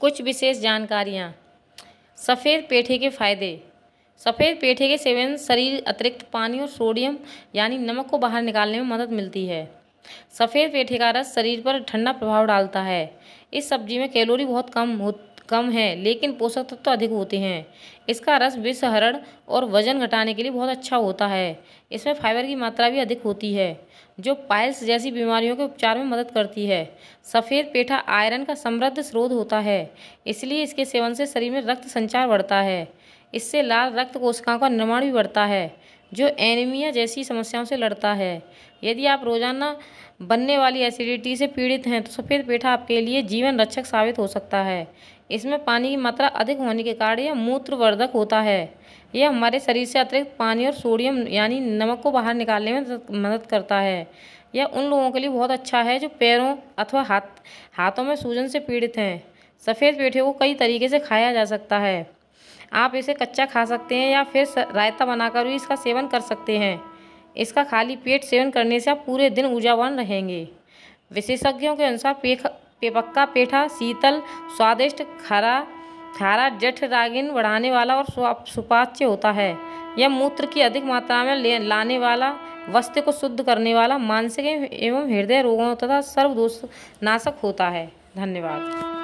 कुछ विशेष जानकारियाँ सफ़ेद पेठे के फ़ायदे सफ़ेद पेठे के सेवन शरीर अतिरिक्त पानी और सोडियम यानी नमक को बाहर निकालने में मदद मिलती है सफ़ेद पेठे का रस शरीर पर ठंडा प्रभाव डालता है इस सब्जी में कैलोरी बहुत कम हो कम है लेकिन पोषक तत्व तो अधिक होते हैं इसका रस विषहरण और वजन घटाने के लिए बहुत अच्छा होता है इसमें फाइबर की मात्रा भी अधिक होती है जो पाइल्स जैसी बीमारियों के उपचार में मदद करती है सफ़ेद पेठा आयरन का समृद्ध स्रोत होता है इसलिए इसके सेवन से शरीर में रक्त संचार बढ़ता है इससे लाल रक्त कोशिकाओं का निर्माण भी बढ़ता है जो एनीमिया जैसी समस्याओं से लड़ता है यदि आप रोज़ाना बनने वाली एसिडिटी से पीड़ित हैं तो सफ़ेद पेठा आपके लिए जीवन रक्षक साबित हो सकता है इसमें पानी की मात्रा अधिक होने के कारण यह मूत्रवर्धक होता है यह हमारे शरीर से अतिरिक्त पानी और सोडियम यानी नमक को बाहर निकालने में मदद करता है यह उन लोगों के लिए बहुत अच्छा है जो पैरों अथवा हाथ हाथों में सूजन से पीड़ित हैं सफ़ेद पेठे को कई तरीके से खाया जा सकता है आप इसे कच्चा खा सकते हैं या फिर रायता बनाकर भी इसका सेवन कर सकते हैं इसका खाली पेट सेवन करने से आप पूरे दिन ऊर्जावान रहेंगे विशेषज्ञों के अनुसार पेख पेपक्का पेठा शीतल स्वादिष्ट खरा खारा जठ रागिन बढ़ाने वाला और सुपाच्य होता है यह मूत्र की अधिक मात्रा में लाने वाला वस्त्र को शुद्ध करने वाला मानसिक एवं हृदय रोगों तथा सर्वदोष नाशक होता है धन्यवाद